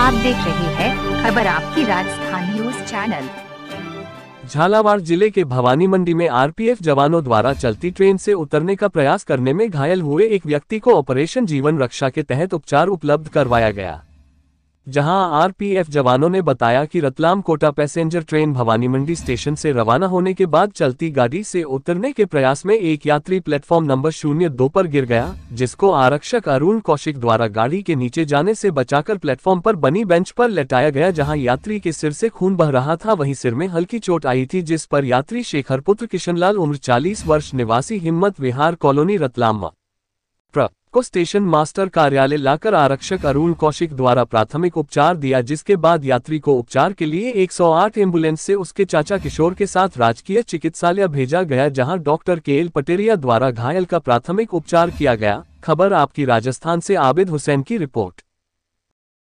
आप देख रहे हैं खबर आपकी राजस्थान न्यूज चैनल झालावाड़ जिले के भवानी मंडी में आरपीएफ जवानों द्वारा चलती ट्रेन से उतरने का प्रयास करने में घायल हुए एक व्यक्ति को ऑपरेशन जीवन रक्षा के तहत उपचार उपलब्ध करवाया गया जहां आरपीएफ जवानों ने बताया कि Ratlam Kota passenger train Bhawani Mandi station से रवाना होने के बाद चलती गाड़ी से उतरने के प्रयास में एक यात्री प्लेटफॉर्म नंबर शून्य दो पर गिर गया जिसको आरक्षक अरुण कौशिक द्वारा गाड़ी के नीचे जाने से बचाकर प्लेटफॉर्म पर बनी बेंच पर लेटाया गया जहाँ यात्री के सिर से खून बह रहा था वही सिर में हल्की चोट आई थी जिस पर यात्री शेखर पुत्र किशनलाल उम्र चालीस वर्ष निवासी हिम्मत विहार कॉलोनी रतलाम प्र को स्टेशन मास्टर कार्यालय लाकर आरक्षक अरुण कौशिक द्वारा प्राथमिक उपचार दिया जिसके बाद यात्री को उपचार के लिए 108 एम्बुलेंस ऐसी उसके चाचा किशोर के साथ राजकीय चिकित्सालय भेजा गया जहां डॉक्टर के एल पटेरिया द्वारा घायल का प्राथमिक उपचार किया गया खबर आपकी राजस्थान से आबिद हुसैन की रिपोर्ट